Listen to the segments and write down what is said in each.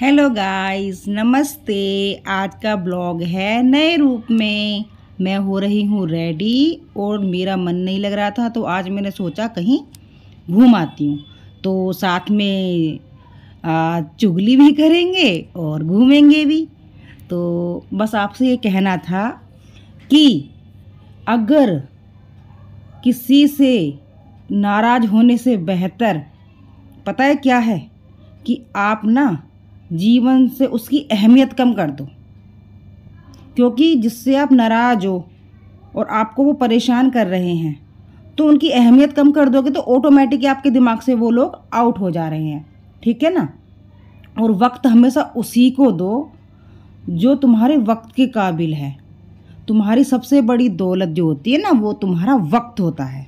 hello guys नमस्ते आज का ब्लॉग है नए रूप में मैं हो रही हूँ रेडी और मेरा मन नहीं लग रहा था तो आज मैंने सोचा कहीं घूम आती हूँ तो साथ में आ, चुगली भी करेंगे और घूमेंगे भी तो बस आपसे ये कहना था कि अगर किसी से नाराज़ होने से बेहतर पता है क्या है कि आप ना जीवन से उसकी अहमियत कम कर दो क्योंकि जिससे आप नाराज़ हो और आपको वो परेशान कर रहे हैं तो उनकी अहमियत कम कर दोगे तो ऑटोमेटिक आपके दिमाग से वो लोग आउट हो जा रहे हैं ठीक है ना और वक्त हमेशा उसी को दो जो तुम्हारे वक्त के काबिल है तुम्हारी सबसे बड़ी दौलत जो होती है ना वो तुम्हारा वक्त होता है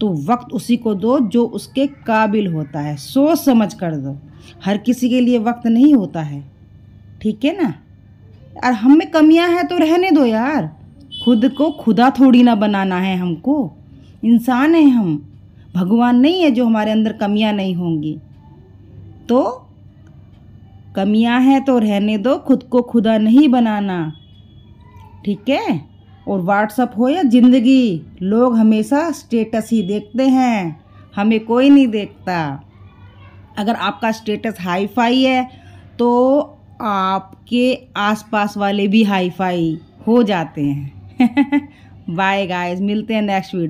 तो वक्त उसी को दो जो उसके काबिल होता है सोच समझ कर दो हर किसी के लिए वक्त नहीं होता है ठीक है ना यार हम में कमियां हैं तो रहने दो यार खुद को खुदा थोड़ी ना बनाना है हमको इंसान हैं हम भगवान नहीं है जो हमारे अंदर कमियां नहीं होंगी तो कमियां हैं तो रहने दो खुद को खुदा नहीं बनाना ठीक है और व्हाट्सअप हो या ज़िंदगी लोग हमेशा स्टेटस ही देखते हैं हमें कोई नहीं देखता अगर आपका स्टेटस हाई फाई है तो आपके आसपास वाले भी हाई फाई हो जाते हैं बाय गाइस मिलते हैं नेक्स्ट वीडियो